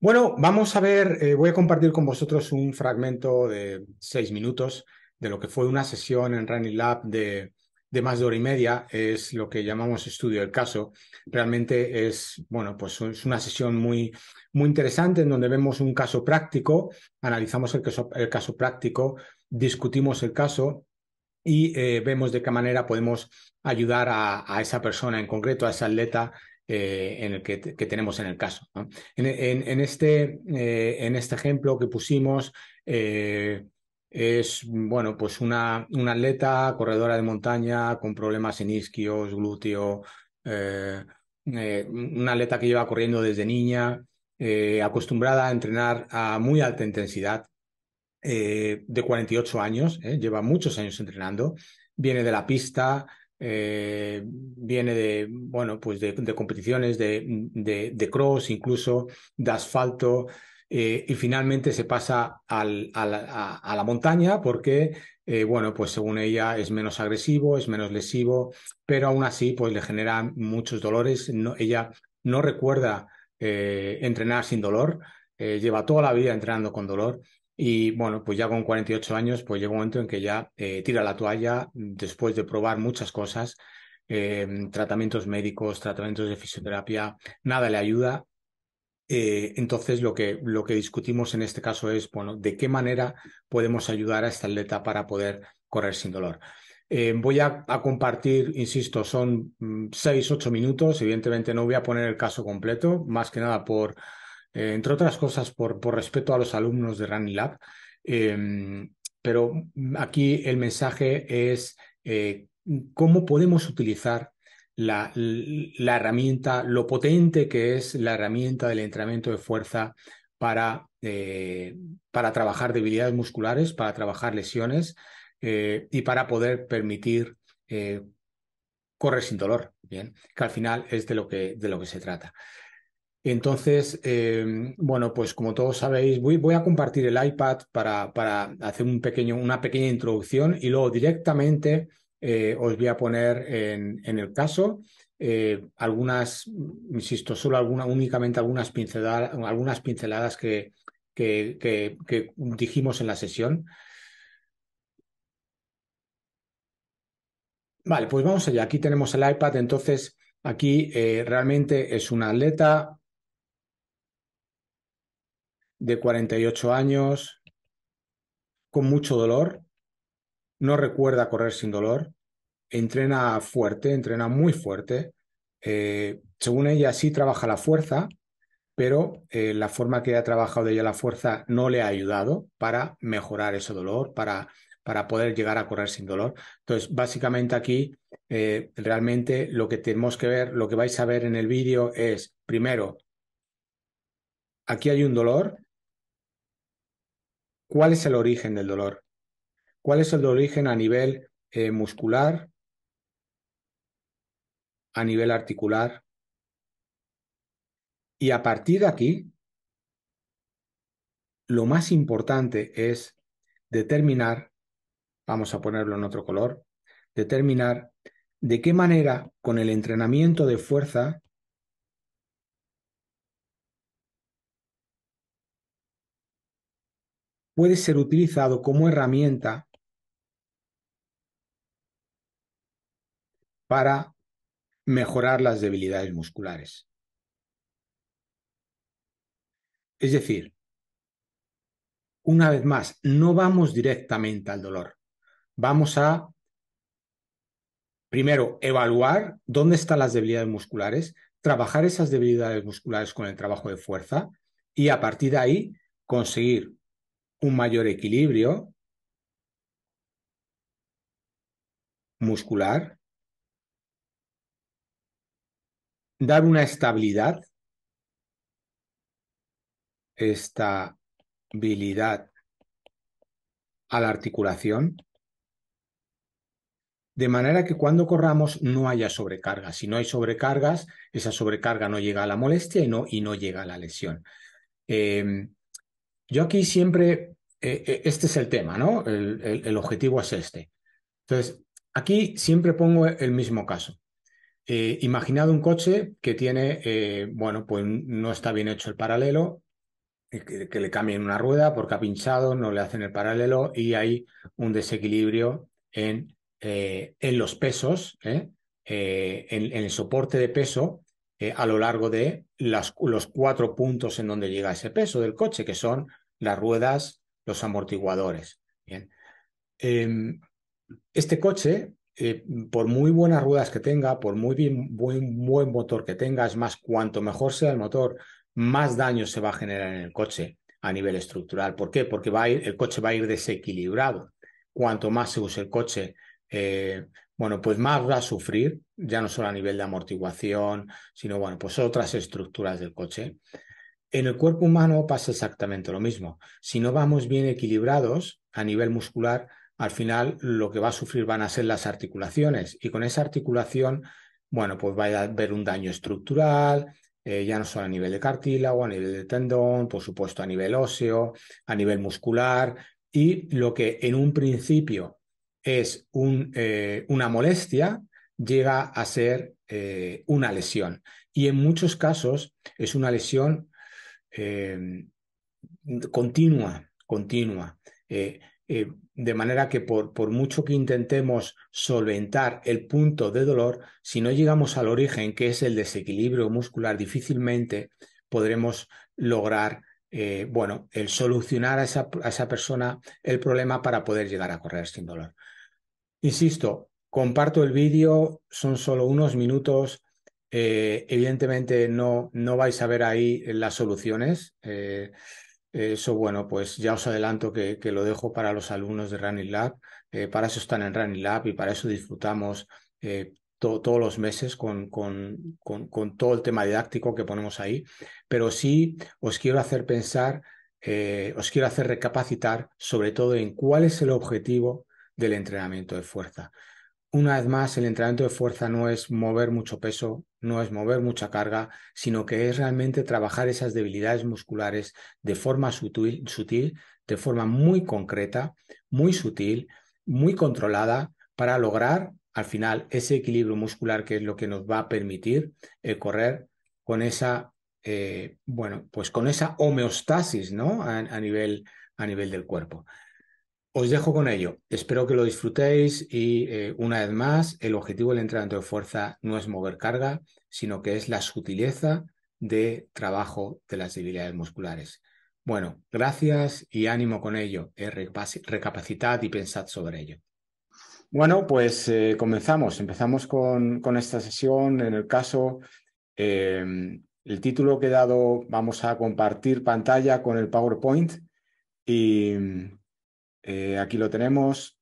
Bueno, vamos a ver, eh, voy a compartir con vosotros un fragmento de seis minutos de lo que fue una sesión en Running Lab de, de más de hora y media, es lo que llamamos estudio del caso. Realmente es, bueno, pues es una sesión muy, muy interesante en donde vemos un caso práctico, analizamos el caso, el caso práctico, discutimos el caso y eh, vemos de qué manera podemos ayudar a, a, esa persona en concreto, a esa atleta eh, en el que, tenemos en el caso. En, este, eh, en, este, ejemplo que pusimos, eh, es bueno, pues una, una, atleta, corredora de montaña, con problemas en isquios, glúteo, una atleta que lleva corriendo desde niña, acostumbrada a entrenar a muy alta intensidad, de 48 años, lleva muchos años entrenando, viene de la pista, eh, viene de, bueno, pues de, competiciones de, de, cross, incluso de asfalto, eh, y finalmente se pasa al, a, la, a, la, montaña porque, eh, bueno, pues según ella es menos agresivo, es menos lesivo, pero aún así, pues le genera muchos dolores. ella no recuerda entrenar sin dolor, lleva toda la vida entrenando con dolor y bueno, pues ya con 48 años, pues llega un momento en que ya eh, tira la toalla después de probar muchas cosas, em, tratamientos médicos, tratamientos de fisioterapia, nada le ayuda. Eh, entonces lo que, lo que discutimos en este caso es, bueno, de qué manera podemos ayudar a esta atleta para poder correr sin dolor. Eh, voy a, a, compartir, insisto, son 6, mm, 8 minutos. Evidentemente no voy a poner el caso completo, más que nada por, eh, entre otras cosas por, por, respeto a los alumnos de Running Lab. Em, pero aquí el mensaje es eh, cómo podemos utilizar la, la, herramienta, lo potente que es la herramienta del entrenamiento de fuerza para, eh, para trabajar debilidades musculares, para trabajar lesiones y para poder permitir correr sin dolor, ¿bien? que al final es de lo que, de lo que se trata. Entonces, eh, bueno, pues como todos sabéis, voy, a compartir el iPad para, hacer una pequeña introducción y luego directamente eh, os voy a poner en, el caso eh, algunas, insisto, solo alguna, únicamente algunas, pinceladas, algunas pinceladas que, que dijimos en la sesión. Vale, pues vamos allá. Aquí tenemos el iPad, entonces aquí realmente es una atleta, de 48 años, con mucho dolor, no recuerda correr sin dolor, entrena fuerte, entrena muy fuerte. Eh, según ella sí trabaja la fuerza, pero eh, la forma que ha trabajado ella la fuerza no le ha ayudado para mejorar ese dolor, para, para poder llegar a correr sin dolor. Entonces, básicamente aquí eh, realmente lo que tenemos que ver, lo que vais a ver en el vídeo es, primero, aquí hay un dolor, ¿Cuál es el origen del dolor? ¿Cuál es el origen a nivel eh, muscular, a nivel articular? Y a partir de aquí, lo más importante es determinar, vamos a ponerlo en otro color, determinar de qué manera con el entrenamiento de fuerza puede ser utilizado como herramienta para mejorar las debilidades musculares. Es decir, una vez más, no vamos directamente al dolor. Vamos a, primero, evaluar dónde están las debilidades musculares, trabajar esas debilidades musculares con el trabajo de fuerza y a partir de ahí conseguir un mayor equilibrio muscular, dar una estabilidad, estabilidad a la articulación, de manera que cuando corramos no haya sobrecarga. Si no hay sobrecargas, esa sobrecarga no llega a la molestia y no, y no llega a la lesión. Em, yo aquí siempre, eh, eh, este es el tema, ¿no? El, objetivo es este. Entonces, aquí siempre pongo el mismo caso. Eh, imaginad un coche que tiene, bueno, pues no está bien hecho el paralelo, que, le cambien una rueda porque ha pinchado, no le hacen el paralelo y hay un desequilibrio en, en los pesos, en, el soporte de peso a lo largo de los cuatro puntos en donde llega ese peso del coche, que son las ruedas, los amortiguadores. Bien. Em, este coche, eh, por muy buenas ruedas que tenga, por muy bien, buen motor que tenga, es más, cuanto mejor sea el motor, más daño se va a generar en el coche a nivel estructural. ¿Por qué? Porque va a ir, el coche va a ir desequilibrado. Cuanto más se use el coche, eh, bueno, pues más va a sufrir, ya no solo a nivel de amortiguación, sino, bueno, pues otras estructuras del coche. En el cuerpo humano pasa exactamente lo mismo. Si no vamos bien equilibrados a nivel muscular, al final lo que va a sufrir van a ser las articulaciones y con esa articulación, bueno, pues va a haber un daño estructural, eh, ya no solo a nivel de cartílago, a nivel de tendón, por supuesto a nivel óseo, a nivel muscular y lo que en un principio es eh, una molestia llega a ser eh, una lesión. Y en muchos casos es una lesión Em, continua, continua. Eh, eh, de manera que por, mucho que intentemos solventar el punto de dolor, si no llegamos al origen, que es el desequilibrio muscular, difícilmente podremos lograr, eh, bueno, el solucionar a esa, a esa, persona el problema para poder llegar a correr sin dolor. Insisto, comparto el vídeo, son solo unos minutos, eh, evidentemente no, no vais a ver ahí las soluciones. Eh, eso, bueno, pues ya os adelanto que, lo dejo para los alumnos de Running Lab. Eh, para eso están en Running Lab y para eso disfrutamos todos los meses con, todo el tema didáctico que ponemos ahí. Pero sí os quiero hacer pensar, os quiero hacer recapacitar sobre todo en cuál es el objetivo del entrenamiento de fuerza una vez más, el entrenamiento de fuerza no es mover mucho peso, no es mover mucha carga, sino que es realmente trabajar esas debilidades musculares de forma sutil, de forma muy concreta, muy sutil, muy controlada, para lograr al final ese equilibrio muscular que es lo que nos va a permitir eh, correr con esa, eh, bueno, pues con esa homeostasis, ¿no? a, nivel, a nivel del cuerpo. Os dejo con ello. Espero que lo disfrutéis y eh, una vez más, el objetivo del entrenamiento de fuerza no es mover carga, sino que es la sutileza de trabajo de las debilidades musculares. Bueno, gracias y ánimo con ello. Eh, recapacitad y pensad sobre ello. Bueno, pues eh, comenzamos. Empezamos con, esta sesión. En el caso, em, el título que he dado, vamos a compartir pantalla con el PowerPoint y eh, aquí lo tenemos.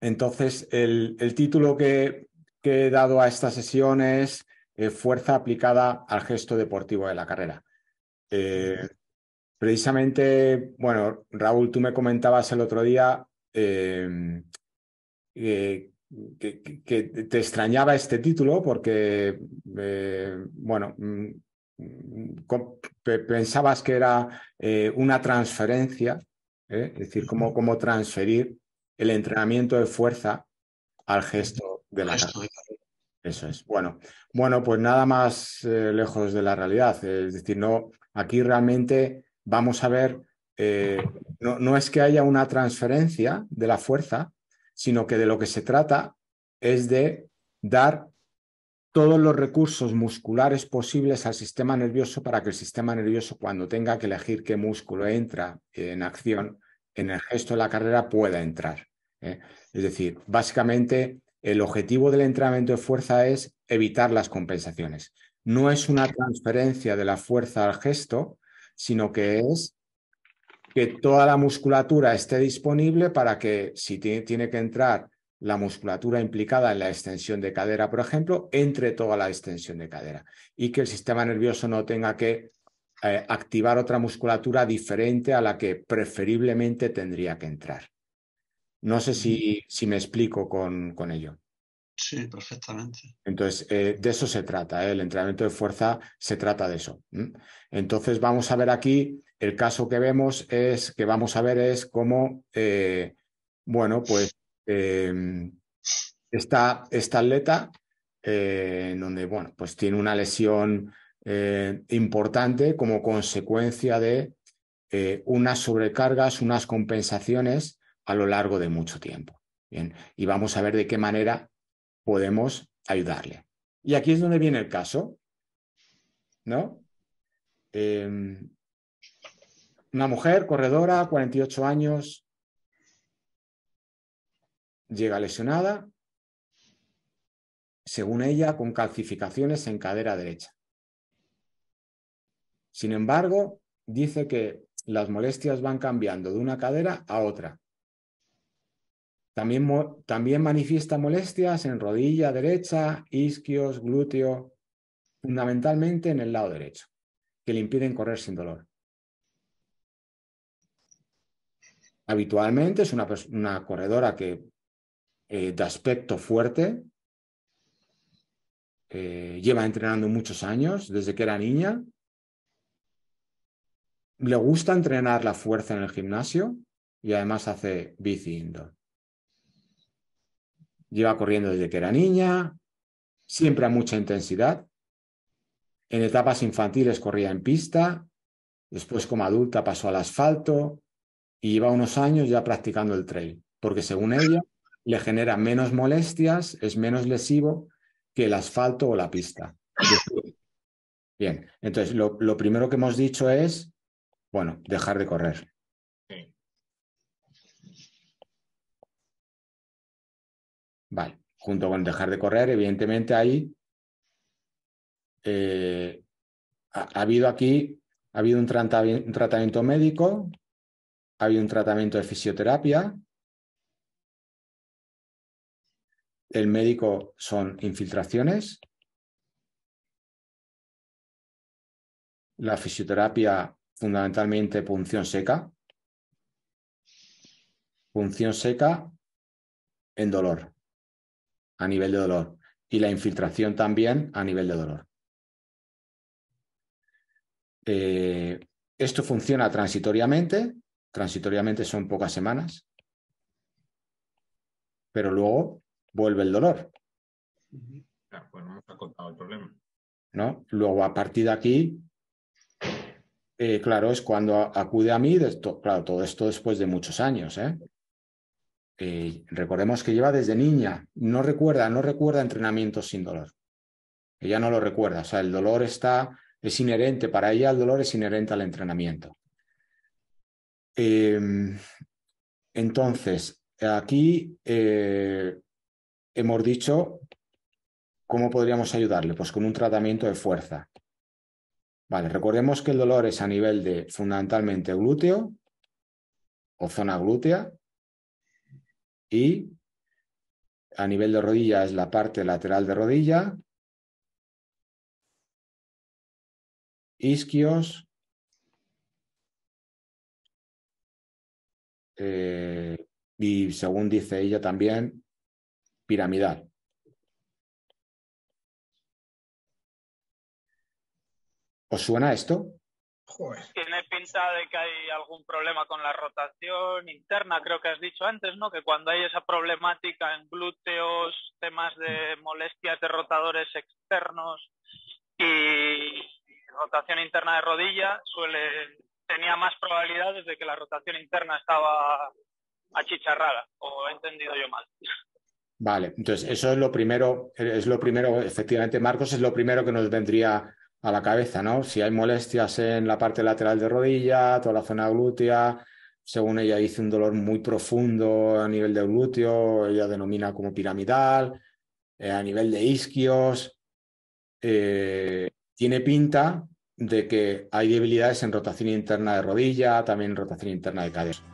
Entonces, el, título que, he dado a esta sesión es eh, Fuerza aplicada al gesto deportivo de la carrera. Eh, precisamente, bueno, Raúl, tú me comentabas el otro día em, que, te extrañaba este título porque, bueno, mm, mm, pensabas que era una transferencia ¿eh? es decir, cómo, cómo transferir el entrenamiento de fuerza al gesto de la Eso es. Bueno, bueno, pues nada más eh, lejos de la realidad. Es decir, no, aquí realmente vamos a ver, eh, no, no, es que haya una transferencia de la fuerza, sino que de lo que se trata es de dar todos los recursos musculares posibles al sistema nervioso para que el sistema nervioso, cuando tenga que elegir qué músculo entra en acción, en el gesto de la carrera pueda entrar. ¿eh? Es decir, básicamente el objetivo del entrenamiento de fuerza es evitar las compensaciones. No es una transferencia de la fuerza al gesto, sino que es que toda la musculatura esté disponible para que si tiene que entrar la musculatura implicada en la extensión de cadera, por ejemplo, entre toda la extensión de cadera y que el sistema nervioso no tenga que eh, activar otra musculatura diferente a la que preferiblemente tendría que entrar. No sé si, me explico con, ello. Sí, perfectamente. Entonces, eh, de eso se trata, ¿eh? el entrenamiento de fuerza se trata de eso. Entonces, vamos a ver aquí, el caso que vemos es, que vamos a ver es cómo, bueno, pues Em, esta, atleta, eh, en donde bueno, pues tiene una lesión eh, importante como consecuencia de eh, unas sobrecargas, unas compensaciones a lo largo de mucho tiempo. Bien, y vamos a ver de qué manera podemos ayudarle. Y aquí es donde viene el caso, ¿no? Em, una mujer corredora, 48 años, llega lesionada, según ella, con calcificaciones en cadera derecha. Sin embargo, dice que las molestias van cambiando de una cadera a otra. También, también manifiesta molestias en rodilla derecha, isquios, glúteo, fundamentalmente en el lado derecho, que le impiden correr sin dolor. Habitualmente es una, una corredora que eh, de aspecto fuerte, eh, lleva entrenando muchos años, desde que era niña, le gusta entrenar la fuerza en el gimnasio y además hace bici indoor. Lleva corriendo desde que era niña, siempre a mucha intensidad. En etapas infantiles corría en pista, después como adulta pasó al asfalto y lleva unos años ya practicando el trail, porque según ella le genera menos molestias, es menos lesivo que el asfalto o la pista. Bien, entonces lo, lo primero que hemos dicho es, bueno, dejar de correr. Vale, junto con dejar de correr, evidentemente ahí eh, ha, habido aquí, ha habido un, un tratamiento médico, ha habido un tratamiento de fisioterapia, El médico son infiltraciones. La fisioterapia fundamentalmente punción seca. Punción seca en dolor, a nivel de dolor. Y la infiltración también a nivel de dolor. Eh, esto funciona transitoriamente, transitoriamente son pocas semanas, pero luego vuelve el dolor. pues no nos ha contado el problema. ¿No? Luego, a partir de aquí, eh, claro, es cuando acude a mí, claro, todo esto después de muchos años. ¿eh? ¿eh? recordemos que lleva desde niña, no recuerda, no recuerda entrenamientos sin dolor. Ella no lo recuerda, o sea, el dolor está, es inherente, para ella el dolor es inherente al entrenamiento. Em, entonces, aquí eh, hemos dicho cómo podríamos ayudarle, pues con un tratamiento de fuerza. Vale, recordemos que el dolor es a nivel de fundamentalmente glúteo o zona glútea y a nivel de rodilla es la parte lateral de rodilla, isquios, eh, y según dice ella también, piramidal. ¿Os suena esto? Tiene pinta de que hay algún problema con la rotación interna, creo que has dicho antes, ¿no? Que cuando hay esa problemática en glúteos, temas de molestias de rotadores externos y rotación interna de rodilla, suele tenía más probabilidades de que la rotación interna estaba achicharrada, o he entendido yo mal. Vale, entonces eso es lo primero, es lo primero, efectivamente, Marcos, es lo primero que nos vendría a la cabeza, ¿no? Si hay molestias en la parte lateral de rodilla, toda la zona glútea, según ella dice un dolor muy profundo a nivel de glúteo, ella denomina como piramidal, eh, a nivel de isquios, eh, tiene pinta de que hay debilidades en rotación interna de rodilla, también rotación interna de cadera.